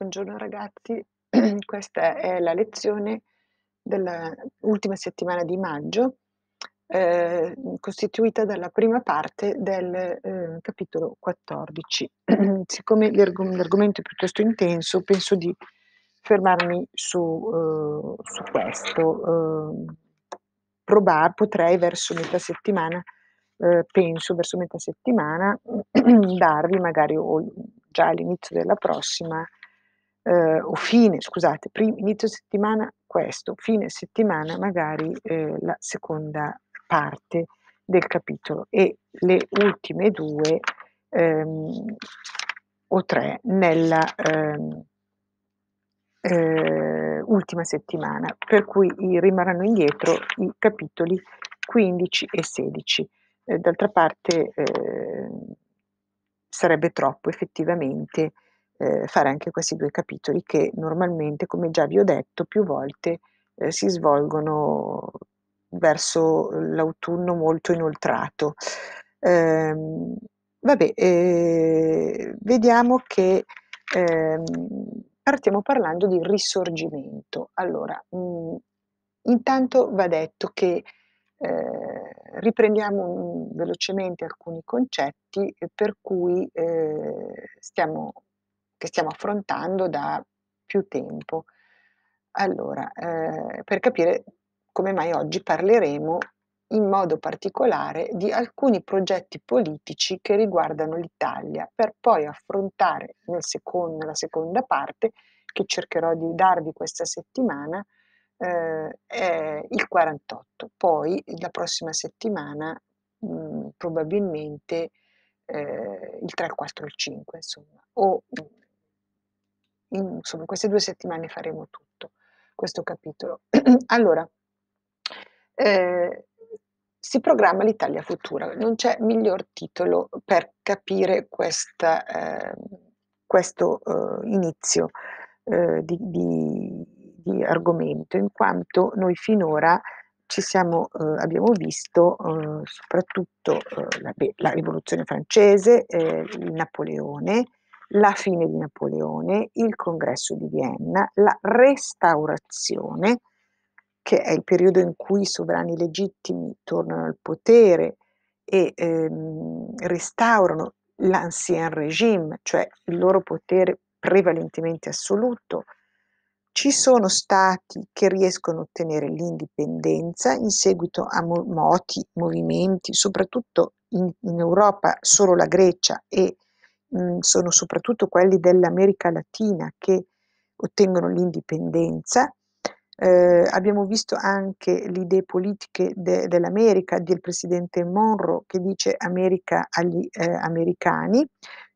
Buongiorno ragazzi, questa è la lezione dell'ultima settimana di maggio, eh, costituita dalla prima parte del eh, capitolo 14. Siccome l'argom- l'argomento è piuttosto intenso, penso di fermarmi su, eh, su questo. Eh, probar, potrei verso metà settimana, eh, penso verso metà settimana, darvi magari o già all'inizio della prossima eh, o fine, scusate, prim- inizio settimana questo, fine settimana magari eh, la seconda parte del capitolo e le ultime due ehm, o tre nella ehm, eh, ultima settimana, per cui rimarranno indietro i capitoli 15 e 16. Eh, d'altra parte ehm, sarebbe troppo effettivamente eh, fare anche questi due capitoli che normalmente, come già vi ho detto più volte, eh, si svolgono verso eh, l'autunno molto inoltrato. Ehm, vabbè, eh, vediamo che ehm, partiamo parlando di risorgimento. Allora, mh, mm, intanto va detto che eh, riprendiamo mm, velocemente alcuni concetti eh, per cui eh, stiamo che stiamo affrontando da più tempo. Allora, eh, per capire come mai oggi parleremo in modo particolare di alcuni progetti politici che riguardano l'Italia, per poi affrontare nel secondo, nella seconda parte, che cercherò di darvi questa settimana, eh, il 48. Poi la prossima settimana mh, mm, probabilmente eh, il 3, il 4, il 5, insomma, o in, queste due settimane faremo tutto questo capitolo. allora, eh, si programma l'Italia futura, non c'è miglior titolo per capire questa, eh, questo eh, inizio eh, di, di, di, argomento, in quanto noi finora siamo, eh, abbiamo visto eh, soprattutto la, la, rivoluzione francese, il Napoleone, la fine di Napoleone, il congresso di Vienna, la restaurazione, che è il periodo in cui i sovrani legittimi tornano al potere e ehm, restaurano l'ancien regime, cioè il loro potere prevalentemente assoluto. Ci sono stati che riescono a ottenere l'indipendenza in seguito a mo- moti, movimenti, soprattutto in, in Europa solo la Grecia e mh, mhmm, sono soprattutto quelli dell'America Latina che ottengono l'indipendenza. Eh, abbiamo visto anche le idee politiche de- dell'America, del presidente Monroe che dice America agli eh, americani,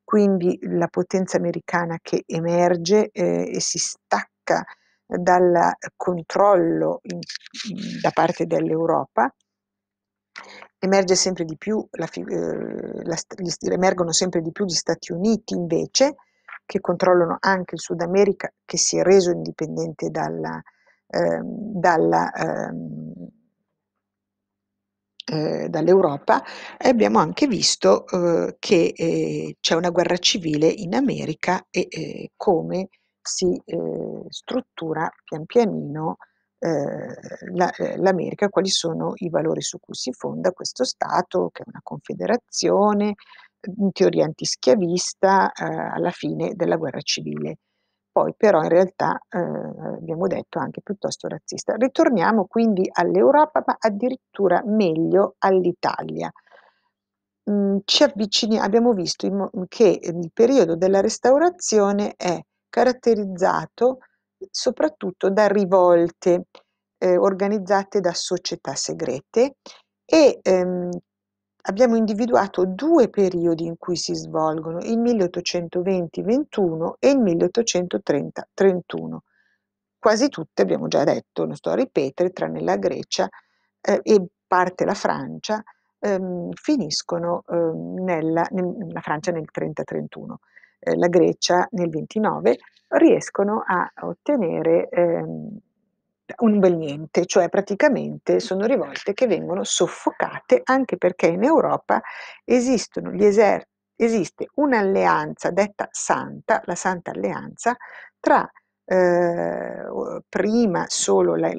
quindi la potenza americana che emerge eh, e si stacca dal controllo in, in, da parte dell'Europa Emerge sempre di più la, eh, la, gli, emergono sempre di più gli Stati Uniti invece, che controllano anche il Sud America, che si è reso indipendente dalla, eh, dalla, ehm, eh, dall'Europa. E abbiamo anche visto eh, che eh, c'è una guerra civile in America e eh, come si struttura pian pianino Ehm, eh, l'America, quali sono i valori su cui si fonda questo Stato, che è una confederazione, in teoria antischiavista, eh, alla fine della guerra civile. Poi però in realtà eh, abbiamo detto anche piuttosto razzista. Ritorniamo quindi all'Europa, ma addirittura meglio all'Italia. Mm, ci avviciniamo, abbiamo visto che il periodo della restaurazione è caratterizzato soprattutto da rivolte eh, organizzate da società segrete e ehm, abbiamo individuato due periodi in cui si svolgono, il 1820-21 e il 1830-31. Quasi tutte abbiamo già detto, non sto a ripetere, tranne la Grecia eh, e parte la Francia, ehm, finiscono ehm, nella, nel, la Francia nel 30-31 eh, la Grecia nel 29, riescono a ottenere ehm, un bel niente, cioè praticamente sono rivolte che vengono soffocate anche perché in Europa esistono gli eser- esiste un'alleanza detta santa, la Santa Alleanza, tra eh, prima solo la,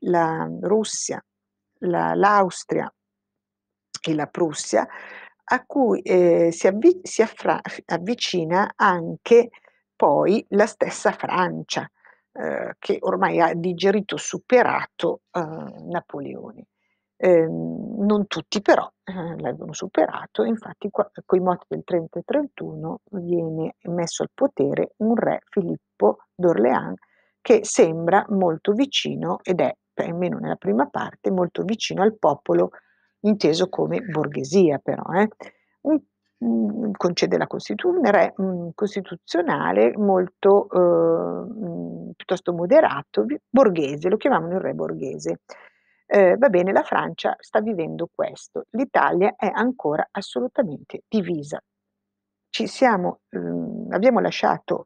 la Russia, la, l'Austria e la Prussia, a cui eh, si, avvi- si affra- avvicina anche poi la stessa Francia, eh, che ormai ha digerito, superato eh, Napoleone. Ehm, non tutti però eh, l'avevano superato, infatti qua, con i moti del 30 e 31 viene messo al potere un re Filippo d'Orléans che sembra molto vicino ed è, almeno nella prima parte, molto vicino al popolo inteso come borghesia però. Eh. Un, mh, mm, concede la Costituzione, mh, mm, costituzionale molto eh, mm, piuttosto moderato, borghese, lo chiamavano il re borghese. Eh, va bene, la Francia sta vivendo questo, l'Italia è ancora assolutamente divisa. Siamo, ehm, abbiamo lasciato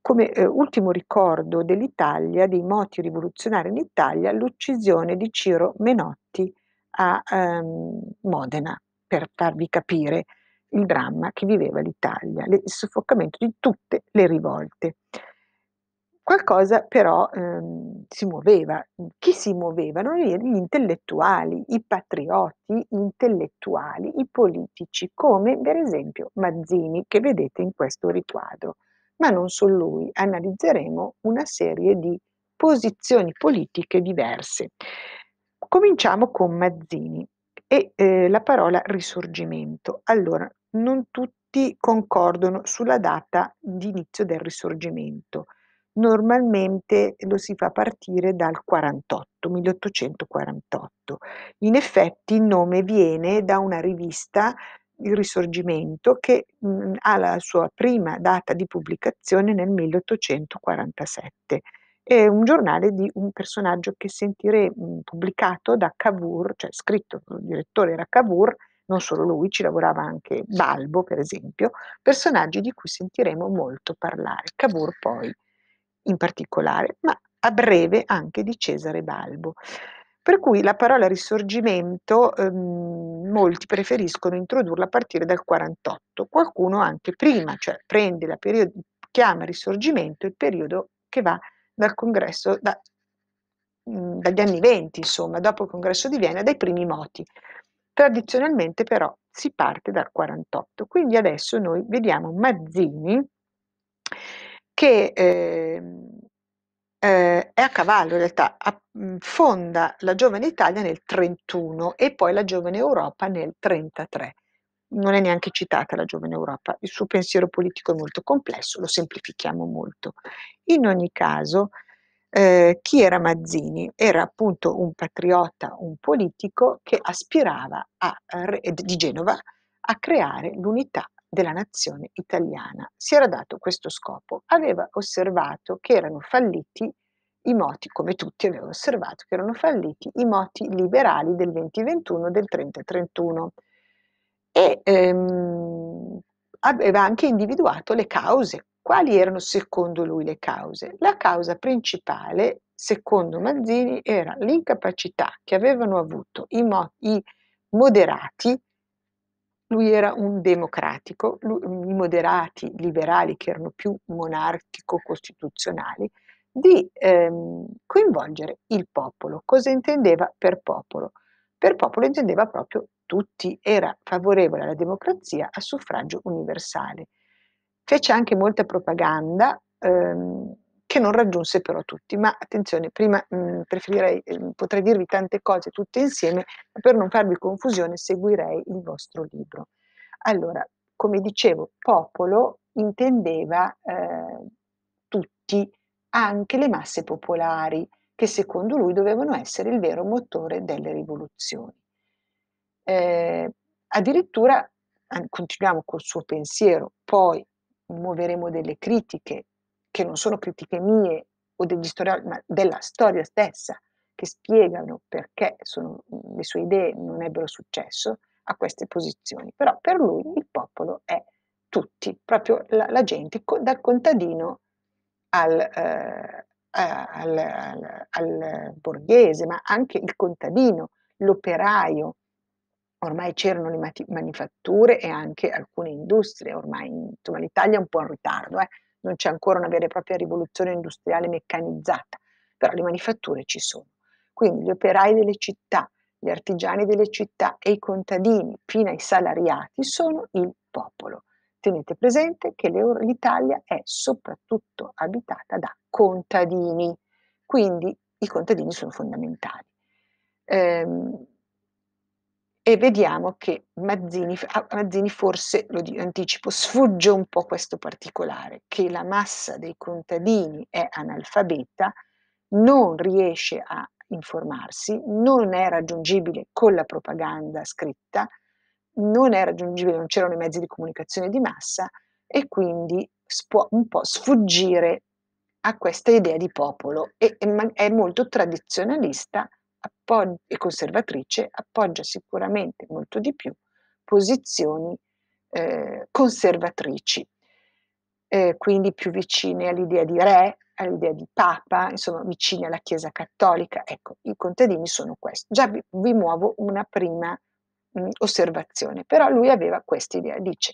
come eh, ultimo ricordo dell'Italia, dei moti rivoluzionari in Italia, l'uccisione di Ciro Menotti a ehm, Modena, per farvi capire il dramma che viveva l'Italia, il soffocamento di tutte le rivolte. Qualcosa però ehm, si muoveva, chi si muovevano gli intellettuali, i patrioti intellettuali, i politici, come per esempio Mazzini, che vedete in questo riquadro. Ma non solo lui, analizzeremo una serie di posizioni politiche diverse. Cominciamo con Mazzini e eh, la parola risorgimento. Allora, non tutti concordano sulla data di inizio del risorgimento. Normalmente lo si fa partire dal 48, 1848. In effetti il nome viene da una rivista il Risorgimento che mh, mm, ha la sua prima data di pubblicazione nel 1847 è un giornale di un personaggio che sentire mhmm, pubblicato da Cavour, cioè scritto, il direttore era Cavour, non solo lui, ci lavorava anche Balbo, per esempio, personaggi di cui sentiremo molto parlare, Cavour poi in particolare, ma a breve anche di Cesare Balbo. Per cui la parola risorgimento ehm, molti preferiscono introdurla a partire dal 48, qualcuno anche prima, cioè prende la periodo, chiama risorgimento il periodo che va dal congresso, da, mh, mhmm, dagli anni 20, insomma, dopo il congresso di Vienna, dai primi moti. Tradizionalmente però si parte dal 48, quindi adesso noi vediamo Mazzini che eh, eh, è a cavallo in realtà, mhmm, fonda la giovane Italia nel 31 e poi la giovane Europa nel 33 non è neanche citata la giovane Europa, il suo pensiero politico è molto complesso, lo semplifichiamo molto. In ogni caso, eh, chi era Mazzini? Era appunto un patriota, un politico che aspirava a, eh, di Genova a creare l'unità della nazione italiana. Si era dato questo scopo, aveva osservato che erano falliti i moti, come tutti avevano osservato, che erano falliti i moti liberali del 2021 del 3031 e ehm, aveva anche individuato le cause. Quali erano secondo lui le cause? La causa principale, secondo Mazzini, era l'incapacità che avevano avuto i, mo- i moderati, lui era un democratico, lui, i moderati liberali che erano più monarchico-costituzionali, di ehm, coinvolgere il popolo. Cosa intendeva per popolo? Per popolo intendeva proprio tutti era favorevole alla democrazia a suffragio universale. Fece anche molta propaganda ehm, che non raggiunse però tutti, ma attenzione, prima mh, mm, preferirei, ehm, potrei dirvi tante cose tutte insieme, ma per non farvi confusione seguirei il vostro libro. Allora, come dicevo, popolo intendeva eh, tutti, anche le masse popolari, che secondo lui dovevano essere il vero motore delle rivoluzioni eh, addirittura continuiamo col suo pensiero, poi muoveremo delle critiche che non sono critiche mie o degli storici, ma della storia stessa, che spiegano perché sono, le sue idee non ebbero successo a queste posizioni. Però per lui il popolo è tutti, proprio la, la gente, co, dal contadino al, eh, al, al, al borghese, ma anche il contadino, l'operaio, ormai c'erano le mati- manifatture e anche alcune industrie, ormai insomma l'Italia è un po' in ritardo, eh, non c'è ancora una vera e propria rivoluzione industriale meccanizzata, però le manifatture ci sono. Quindi gli operai delle città, gli artigiani delle città e i contadini fino ai salariati sono il popolo. Tenete presente che l'Italia è soprattutto abitata da contadini, quindi i contadini sono fondamentali. Eh, e vediamo che Mazzini, ah, Mazzini forse, lo anticipo, sfugge un po' questo particolare, che la massa dei contadini è analfabeta, non riesce a informarsi, non è raggiungibile con la propaganda scritta, non è raggiungibile, non c'erano i mezzi di comunicazione di massa e quindi può un po' sfuggire a questa idea di popolo e è molto tradizionalista appog- e conservatrice appoggia sicuramente molto di più posizioni eh, conservatrici, eh, quindi più vicine all'idea di re, all'idea di papa, insomma vicine alla Chiesa cattolica. Ecco, i contadini sono questi. Già vi, vi muovo una prima mh, mm, osservazione, però lui aveva questa idea, dice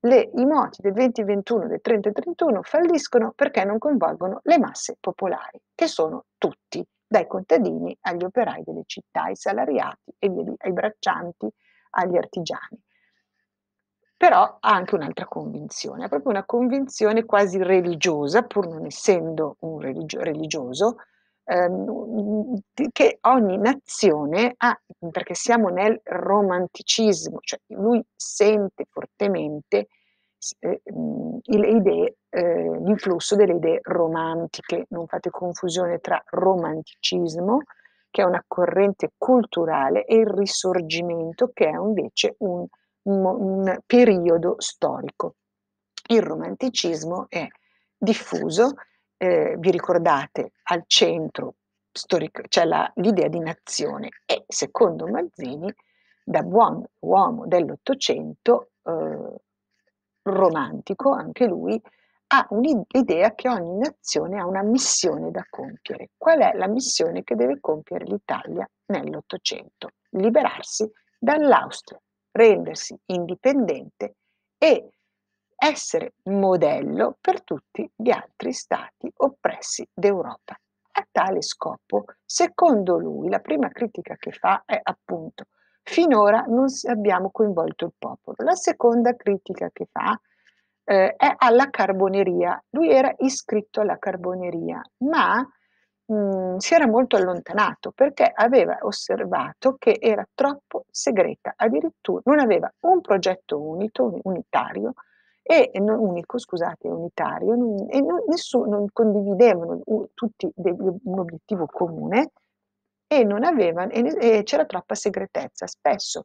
le, i moti del 2021, del 30 31 falliscono perché non coinvolgono le masse popolari, che sono tutti dai contadini agli operai delle città, ai salariati e via, ai braccianti, agli artigiani. Però ha anche un'altra convinzione, ha proprio una convinzione quasi religiosa, pur non essendo un religio- religioso, ehm, che ogni nazione ha, perché siamo nel romanticismo, cioè lui sente fortemente eh, mhmm, le idee, eh, l'influsso delle idee romantiche. Non fate confusione tra romanticismo, che è una corrente culturale, e il risorgimento, che è invece un, un periodo storico. Il romanticismo è diffuso, eh, vi ricordate, al centro storico c'è cioè l'idea di nazione e secondo Mazzini, da buon uomo dell'Ottocento, eh, romantico, anche lui, ha un'idea che ogni nazione ha una missione da compiere. Qual è la missione che deve compiere l'Italia nell'Ottocento? Liberarsi dall'Austria, rendersi indipendente e essere modello per tutti gli altri stati oppressi d'Europa. A tale scopo, secondo lui, la prima critica che fa è appunto finora non abbiamo coinvolto il popolo. La seconda critica che fa eh, è alla carboneria. Lui era iscritto alla carboneria, ma mh, mm, si era molto allontanato perché aveva osservato che era troppo segreta, addirittura non aveva un progetto unito, unitario, e non, unico, scusate, unitario, non, e non, nessuno, non condividevano tutti un obiettivo comune, e, non avevano, e, e c'era troppa segretezza. Spesso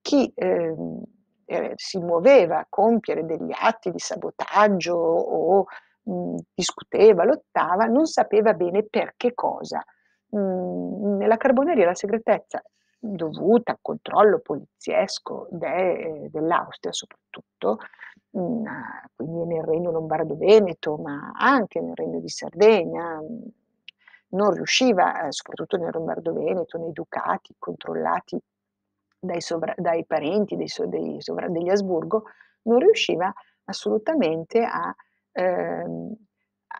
chi ehm, eh, si muoveva a compiere degli atti di sabotaggio o mh, mhmm, discuteva, lottava, non sapeva bene per che cosa. Mh, mhmm, nella carboneria la segretezza dovuta al controllo poliziesco de, eh, dell'Austria soprattutto, mh, mhmm, ah, quindi nel Regno Lombardo-Veneto, ma anche nel Regno di Sardegna, non riusciva, eh, soprattutto nel Lombardo Veneto, nei ducati controllati dai, sovra- dai parenti dei so- dei sovra- degli Asburgo, non riusciva assolutamente a, ehm,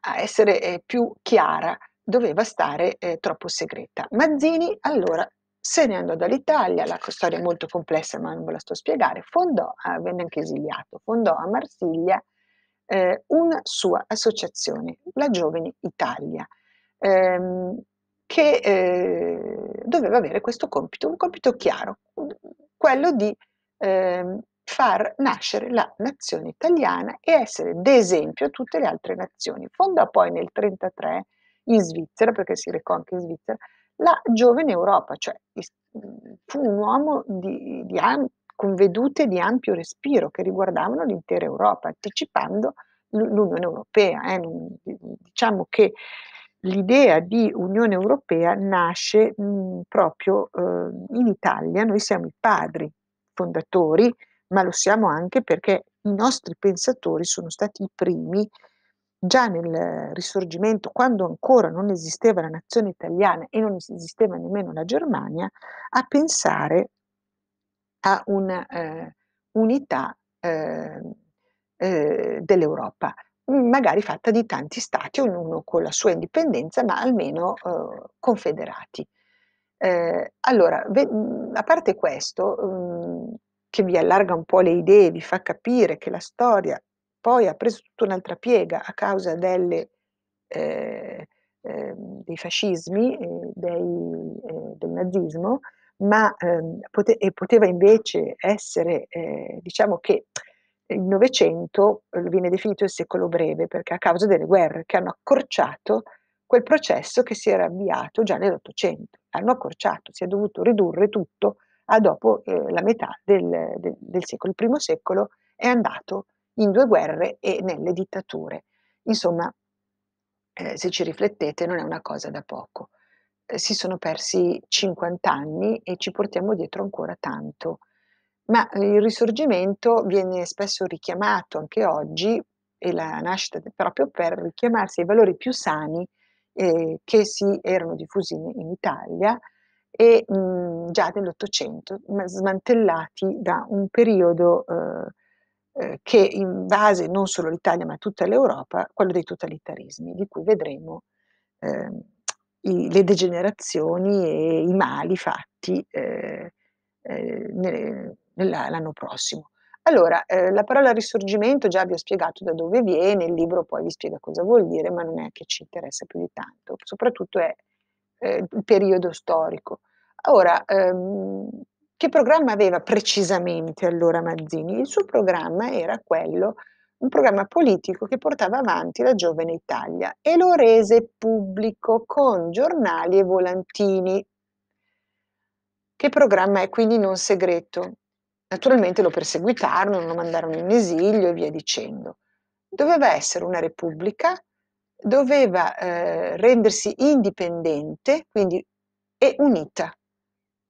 a essere eh, più chiara, doveva stare eh, troppo segreta. Mazzini allora se ne andò dall'Italia, la storia è molto complessa ma non ve la sto a spiegare, fondò, eh, venne anche esiliato, fondò a Marsiglia eh, una sua associazione, la Giovane Italia, ehm, che eh, doveva avere questo compito, un compito chiaro, quello di ehm, far nascere la nazione italiana e essere d'esempio a tutte le altre nazioni. Fonda poi nel 1933 in Svizzera, perché si recò anche in Svizzera, la giovane Europa, cioè fu un uomo di, di am- con vedute di ampio respiro che riguardavano l'intera Europa, anticipando l'Unione Europea. Eh? Diciamo che l'idea di Unione Europea nasce mh, proprio eh, in Italia, noi siamo i padri fondatori, ma lo siamo anche perché i nostri pensatori sono stati i primi già nel risorgimento, quando ancora non esisteva la nazione italiana e non esisteva nemmeno la Germania, a pensare a un'unità eh, ehm, eh, dell'Europa. Mm, magari fatta di tanti stati, ognuno con la sua indipendenza, ma almeno eh, confederati. Eh, allora, ve, mm, a parte questo, mh, mm, che vi allarga un po' le idee, vi fa capire che la storia poi ha preso tutta un'altra piega a causa delle, eh, ehm, dei fascismi, eh, dei, eh, del nazismo, ma ehm, pote- poteva invece essere, eh, diciamo che il Novecento eh, viene definito il secolo breve perché a causa delle guerre che hanno accorciato quel processo che si era avviato già nell'Ottocento. Hanno accorciato, si è dovuto ridurre tutto a dopo eh, la metà del, del, del, secolo. Il primo secolo è andato in due guerre e nelle dittature. Insomma, eh, se ci riflettete, non è una cosa da poco. Eh, si sono persi 50 anni e ci portiamo dietro ancora tanto. Ma ehm, il risorgimento viene spesso richiamato anche oggi, e la nascita proprio per richiamarsi ai valori più sani eh, che si erano diffusi in, Italia e mh, mhmm, già nell'Ottocento, smantellati da un periodo eh, eh che invase non solo l'Italia ma tutta l'Europa, quello dei totalitarismi, di cui vedremo ehm, i, le degenerazioni e i mali fatti eh, eh, nelle, l'anno prossimo. Allora, eh, la parola risorgimento già vi ho spiegato da dove viene, il libro poi vi spiega cosa vuol dire, ma non è che ci interessa più di tanto, soprattutto è eh, il periodo storico. Ora, ehm, che programma aveva precisamente allora Mazzini? Il suo programma era quello, un programma politico che portava avanti la giovane Italia e lo rese pubblico con giornali e volantini. Che programma è quindi non segreto? Naturalmente lo perseguitarono, lo mandarono in esilio e via dicendo. Doveva essere una repubblica, doveva eh, rendersi indipendente, quindi e unita.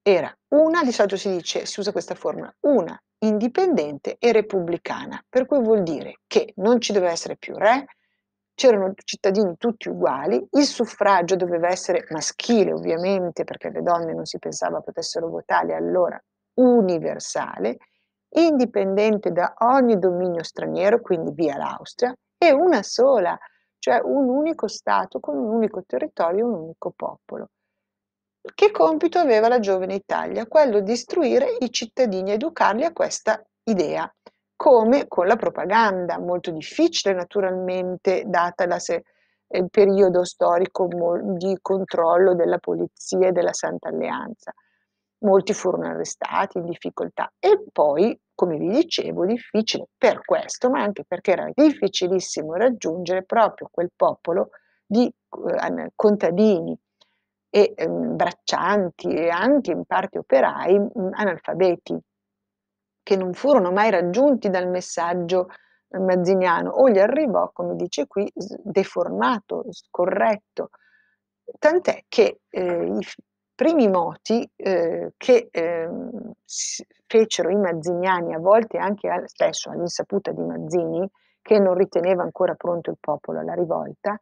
Era una, di solito si dice, si usa questa forma, una indipendente e repubblicana, per cui vuol dire che non ci doveva essere più re, c'erano cittadini tutti uguali, il suffragio doveva essere maschile ovviamente perché le donne non si pensava potessero votare allora universale, indipendente da ogni dominio straniero, quindi via l'Austria, e una sola, cioè un unico Stato con un unico territorio un unico popolo. Che compito aveva la giovane Italia? Quello di istruire i cittadini, educarli a questa idea, come con la propaganda, molto difficile naturalmente, data la se- il eh, periodo storico di controllo della polizia e della Santa Alleanza molti furono arrestati in difficoltà e poi, come vi dicevo, difficile per questo, ma anche perché era difficilissimo raggiungere proprio quel popolo di eh, contadini e eh, braccianti e anche in parte operai mh, mm, analfabeti che non furono mai raggiunti dal messaggio eh, mazziniano o gli arrivò, come dice qui, deformato, scorretto, tant'è che eh, i primi moti eh, che eh, fecero i mazziniani, a volte anche al, spesso all'insaputa di Mazzini, che non riteneva ancora pronto il popolo alla rivolta,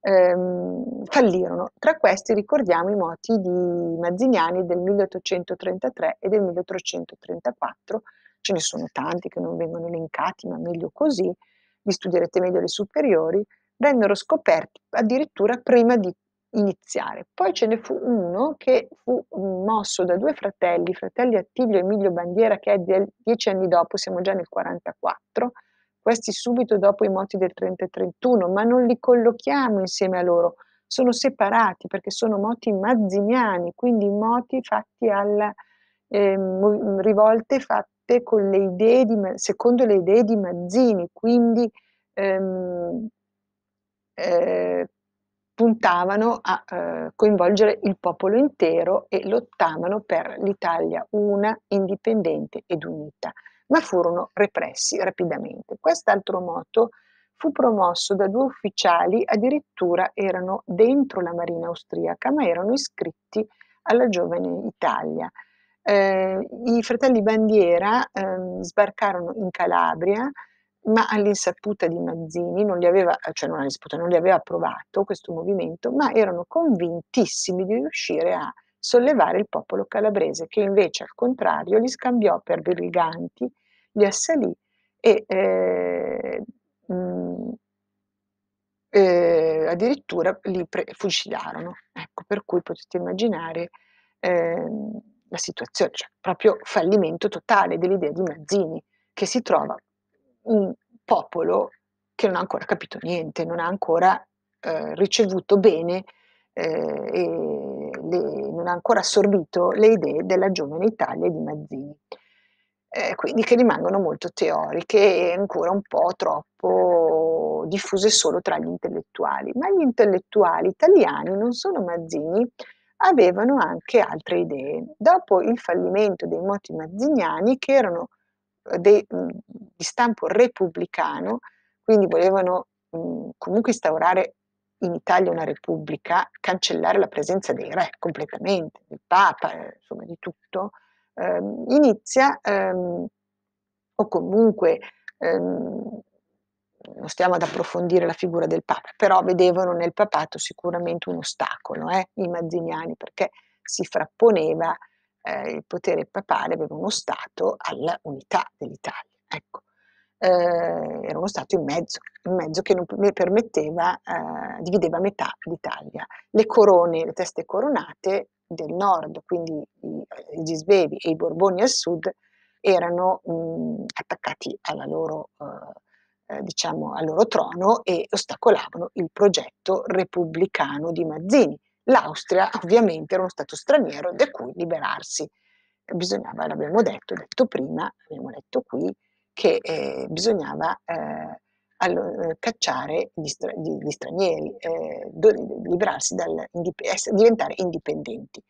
ehm, fallirono. Tra questi ricordiamo i moti di Mazziniani del 1833 e del 1834, ce ne sono tanti che non vengono elencati, ma meglio così, vi studierete meglio le superiori, vennero scoperti addirittura prima di iniziare. Poi ce ne fu uno che fu mosso da due fratelli, fratelli Attilio e Emilio Bandiera, che è del, dieci anni dopo, siamo già nel 44, questi subito dopo i moti del 30 e 31, ma non li collochiamo insieme a loro, sono separati perché sono moti mazziniani, quindi moti fatti alla, eh, rivolte fatte con le idee di, secondo le idee di Mazzini, quindi ehm, eh, puntavano a eh, coinvolgere il popolo intero e lottavano per l'Italia una, indipendente ed unita, ma furono repressi rapidamente. Quest'altro moto fu promosso da due ufficiali, addirittura erano dentro la marina austriaca, ma erano iscritti alla giovane Italia. Eh, I fratelli Bandiera eh, sbarcarono in Calabria, ma all'insaputa di Mazzini non li aveva, eh, cioè non all'insaputa, non li aveva approvato questo movimento, ma erano convintissimi di riuscire a sollevare il popolo calabrese, che invece al contrario li scambiò per briganti, li assalì e eh, mm, eh, addirittura li pre- fucilarono. Ecco, per cui potete immaginare eh, la situazione, cioè proprio fallimento totale dell'idea di Mazzini, che si trova un popolo che non ha ancora capito niente, non ha ancora eh, ricevuto bene eh, e le, non ha ancora assorbito le idee della giovane Italia di Mazzini. Eh, quindi che rimangono molto teoriche e ancora un po' troppo diffuse solo tra gli intellettuali. Ma gli intellettuali italiani, non solo Mazzini, avevano anche altre idee. Dopo il fallimento dei moti mazziniani, che erano eh, de, mm, di stampo repubblicano, quindi volevano mh, mm, comunque instaurare in Italia una repubblica, cancellare la presenza dei re completamente, del Papa, eh, insomma di tutto, ehm, inizia ehm, o comunque ehm, non stiamo ad approfondire la figura del Papa, però vedevano nel papato sicuramente un ostacolo, eh, i mazziniani, perché si frapponeva eh, il potere papale aveva uno Stato all'unità dell'Italia. Ecco. Eh, era uno Stato in mezzo, in mezzo che non permetteva, eh, divideva metà l'Italia. Le corone, le teste coronate del nord, quindi i eh, Gisvevi e i Borboni al sud, erano mh, attaccati loro, eh, eh, diciamo, al loro trono e ostacolavano il progetto repubblicano di Mazzini L'Austria ovviamente era uno Stato straniero da cui liberarsi. Bisognava, l'abbiamo detto, detto prima, abbiamo letto qui, che eh, bisognava eh, allo, eh, cacciare gli, stra- gli, gli stranieri, eh, do- liberarsi dal, indip- essere, diventare indipendenti.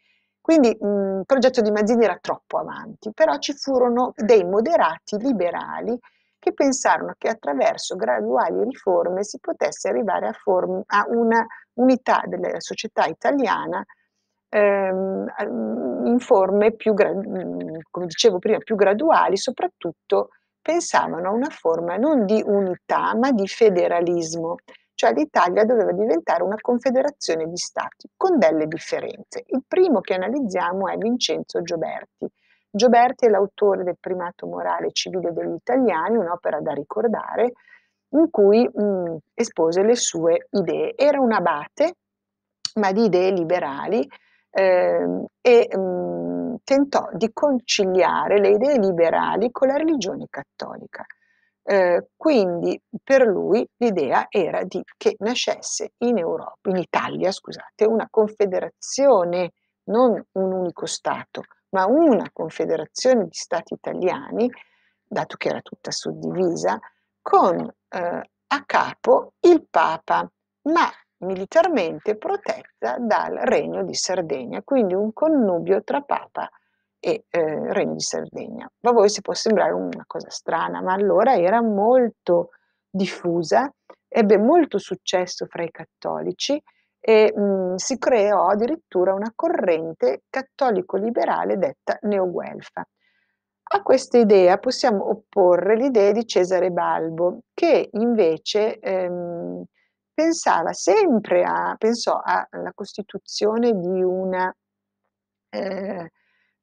Quindi mh, il progetto di Mazzini era troppo avanti, però ci furono dei moderati liberali che pensarono che attraverso graduali riforme si potesse arrivare a, form- a una unità della società italiana ehm, ehm in forme più, gra- mm, come dicevo prima, più graduali, soprattutto pensavano a una forma non di unità ma di federalismo, cioè l'Italia doveva diventare una confederazione di stati con delle differenze. Il primo che analizziamo è Vincenzo Gioberti, Gioberti è l'autore del Primato morale civile degli italiani, un'opera da ricordare, in cui mh, mm, espose le sue idee. Era un abate, ma di idee liberali, eh, e mh, mm, tentò di conciliare le idee liberali con la religione cattolica. Eh, quindi per lui l'idea era di, che nascesse in Europa, in Italia, scusate, una confederazione, non un unico Stato, ma una confederazione di stati italiani, dato che era tutta suddivisa, con eh, a capo il Papa, ma militarmente protetta dal Regno di Sardegna, quindi un connubio tra Papa e eh, Regno di Sardegna. A voi si può sembrare una cosa strana, ma allora era molto diffusa, ebbe molto successo fra i cattolici e mh, mhmm, si creò addirittura una corrente cattolico-liberale detta neoguelfa. A questa idea possiamo opporre l'idea di Cesare Balbo, che invece ehm, pensava sempre a, pensò alla costituzione di un eh,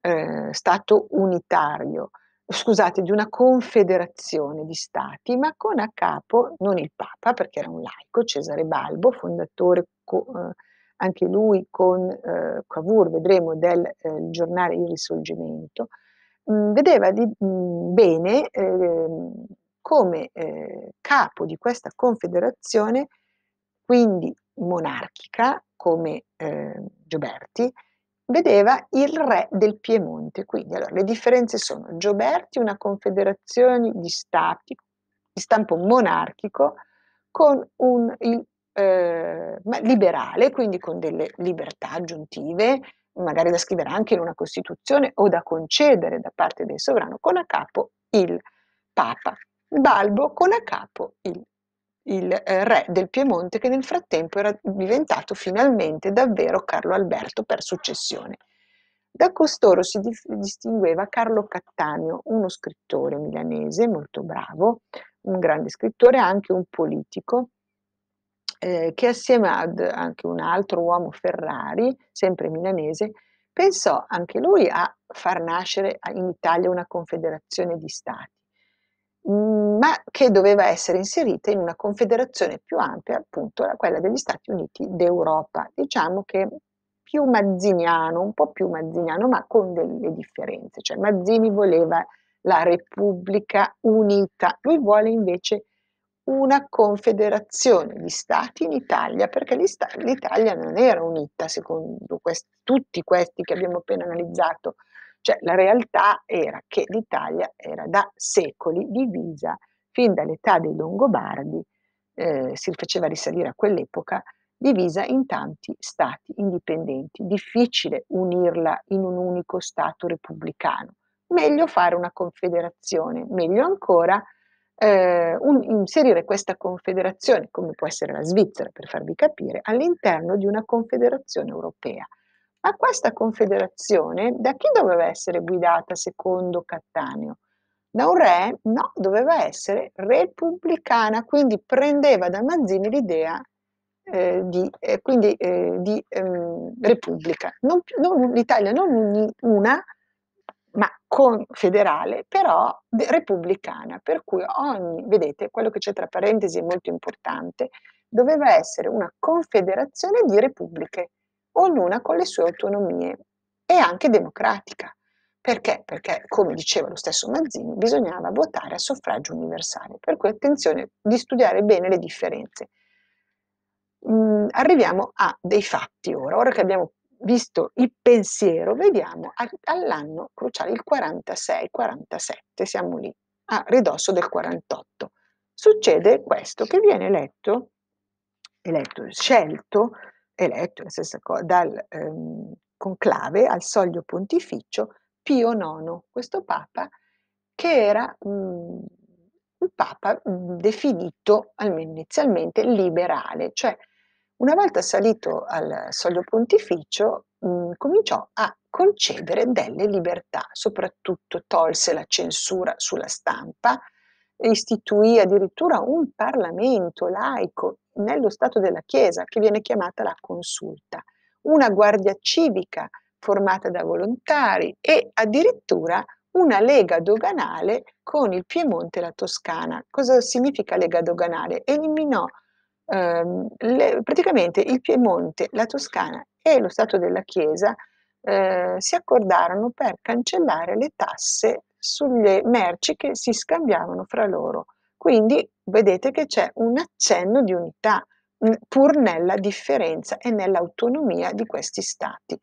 eh, Stato unitario, scusate, di una confederazione di stati, ma con a capo non il Papa, perché era un laico, Cesare Balbo, fondatore co, eh, anche lui con eh, Cavour, vedremo, del eh, giornale Il Risorgimento, mh, mm, vedeva di, mh, mm, bene ehm, come eh, capo di questa confederazione, quindi monarchica, come eh, Gioberti, vedeva il re del Piemonte. Quindi allora, le differenze sono Gioberti, una confederazione di stati di stampo monarchico con un il, eh, liberale, quindi con delle libertà aggiuntive, magari da scrivere anche in una Costituzione o da concedere da parte del sovrano, con a capo il Papa. Balbo con a capo il il eh, re del Piemonte che nel frattempo era diventato finalmente davvero Carlo Alberto per successione. Da costoro si distingueva Carlo Cattaneo, uno scrittore milanese molto bravo, un grande scrittore, anche un politico, eh, che assieme ad anche un altro uomo Ferrari, sempre milanese, pensò anche lui a far nascere in Italia una confederazione di stati ma che doveva essere inserita in una confederazione più ampia, appunto quella degli Stati Uniti d'Europa, diciamo che più mazziniano, un po' più mazziniano, ma con delle differenze, cioè Mazzini voleva la Repubblica unita, lui vuole invece una confederazione di stati in Italia, perché l'Italia non era unita secondo questi, tutti questi che abbiamo appena analizzato, cioè la realtà era che l'Italia era da secoli divisa fin dall'età dei Longobardi, eh, si faceva risalire a quell'epoca, divisa in tanti stati indipendenti. Difficile unirla in un unico stato repubblicano. Meglio fare una confederazione, meglio ancora eh, un, inserire questa confederazione, come può essere la Svizzera per farvi capire, all'interno di una confederazione europea. Ma questa confederazione da chi doveva essere guidata secondo Cattaneo? Da un re? No, doveva essere repubblicana, quindi prendeva da Mazzini l'idea eh, di, eh, quindi, eh, di ehm, repubblica. Non, non, L'Italia non una, ma confederale, però repubblicana, per cui ogni, vedete, quello che c'è tra parentesi è molto importante, doveva essere una confederazione di repubbliche ognuna con le sue autonomie e anche democratica. Perché? Perché, come diceva lo stesso Mazzini, bisognava votare a suffragio universale, per cui attenzione di studiare bene le differenze. Mm, arriviamo a dei fatti ora, ora che abbiamo visto il pensiero, vediamo all'anno cruciale, il 46-47, siamo lì, a ridosso del 48. Succede questo, che viene eletto, eletto scelto eletto, la stessa cosa, dal ehm, conclave al soglio pontificio Pio IX, questo papa che era mh, mm, un papa mh, mm, definito almeno inizialmente liberale, cioè una volta salito al soglio pontificio mh, mm, cominciò a concedere delle libertà, soprattutto tolse la censura sulla stampa, istituì addirittura un Parlamento laico nello Stato della Chiesa, che viene chiamata la consulta, una guardia civica formata da volontari e addirittura una lega doganale con il Piemonte e la Toscana. Cosa significa lega doganale? Eliminò ehm, le, praticamente il Piemonte, la Toscana e lo Stato della Chiesa eh, si accordarono per cancellare le tasse sulle merci che si scambiavano fra loro. Quindi vedete che c'è un accenno di unità, pur nella differenza e nell'autonomia di questi stati,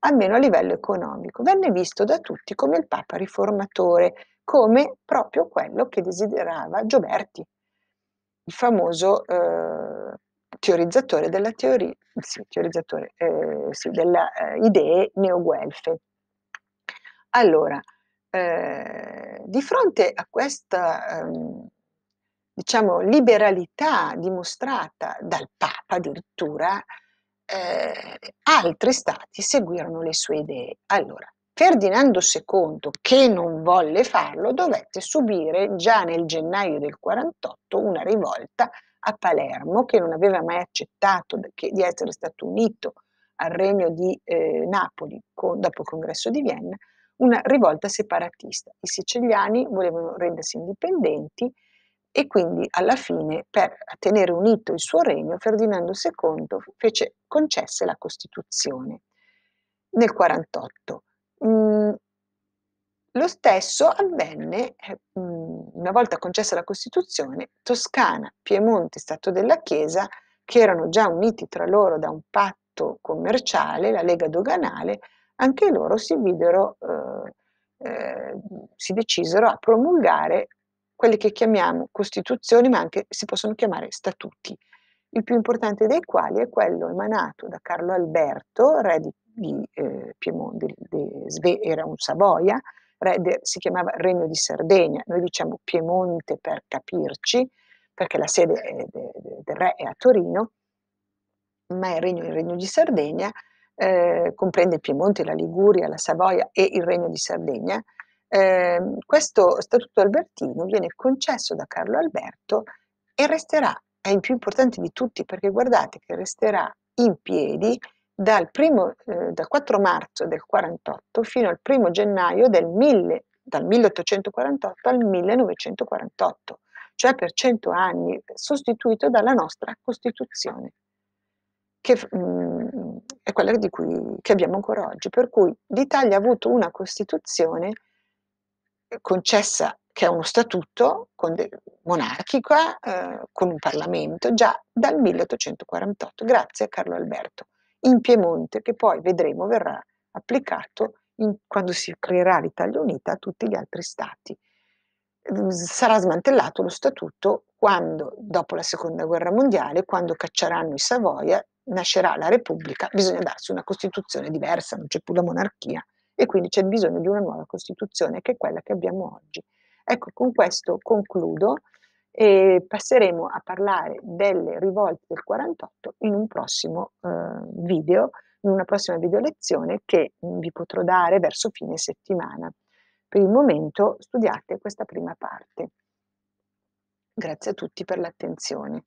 almeno a livello economico. Venne visto da tutti come il Papa riformatore, come proprio quello che desiderava Gioberti, il famoso eh, teorizzatore della teoria, sì, teorizzatore, eh, sì, della, eh, idee neoguelfe. Allora, Ehm, di fronte a questa ehm, diciamo, liberalità dimostrata dal Papa addirittura, eh, altri stati seguirono le sue idee. Allora, Ferdinando II, che non volle farlo, dovette subire già nel gennaio del 48 una rivolta a Palermo, che non aveva mai accettato di essere stato unito al regno di eh, Napoli con, dopo il congresso di Vienna, una rivolta separatista. I siciliani volevano rendersi indipendenti e quindi alla fine per tenere unito il suo regno Ferdinando II fece, concesse la Costituzione nel 1948. Mm, lo stesso avvenne, eh, mm, una volta concessa la Costituzione, Toscana, Piemonte, Stato della Chiesa, che erano già uniti tra loro da un patto commerciale, la Lega Doganale, anche loro si videro, eh, eh, si decisero a promulgare quelle che chiamiamo costituzioni, ma anche si possono chiamare statuti, il più importante dei quali è quello emanato da Carlo Alberto, re di, di eh, Piemonte, era un Savoia, de, si chiamava Regno di Sardegna, noi diciamo Piemonte per capirci, perché la sede è, de, de, del re è a Torino, ma è il Regno, il Regno di Sardegna, eh, comprende il Piemonte, la Liguria, la Savoia e il Regno di Sardegna, eh, questo statuto albertino viene concesso da Carlo Alberto e resterà, è il più importante di tutti perché guardate che resterà in piedi dal, primo, eh, dal 4 marzo del 48 fino al 1 gennaio del 1000, dal 1848 al 1948, cioè per 100 anni, sostituito dalla nostra Costituzione, che mh, mm, quella cui, che abbiamo ancora oggi, per cui l'Italia ha avuto una Costituzione concessa, che è uno statuto de, monarchica, eh, con un Parlamento, già dal 1848, grazie a Carlo Alberto, in Piemonte, che poi vedremo verrà applicato in, quando si creerà l'Italia Unita a tutti gli altri stati. Sarà smantellato lo statuto quando, dopo la seconda guerra mondiale, quando cacceranno i Savoia nascerà la Repubblica, bisogna darsi una Costituzione diversa, non c'è più la monarchia e quindi c'è bisogno di una nuova Costituzione che è quella che abbiamo oggi. Ecco, con questo concludo e passeremo a parlare delle rivolte del 48 in un prossimo eh, video, in una prossima video lezione che vi potrò dare verso fine settimana. Per il momento studiate questa prima parte. Grazie a tutti per l'attenzione.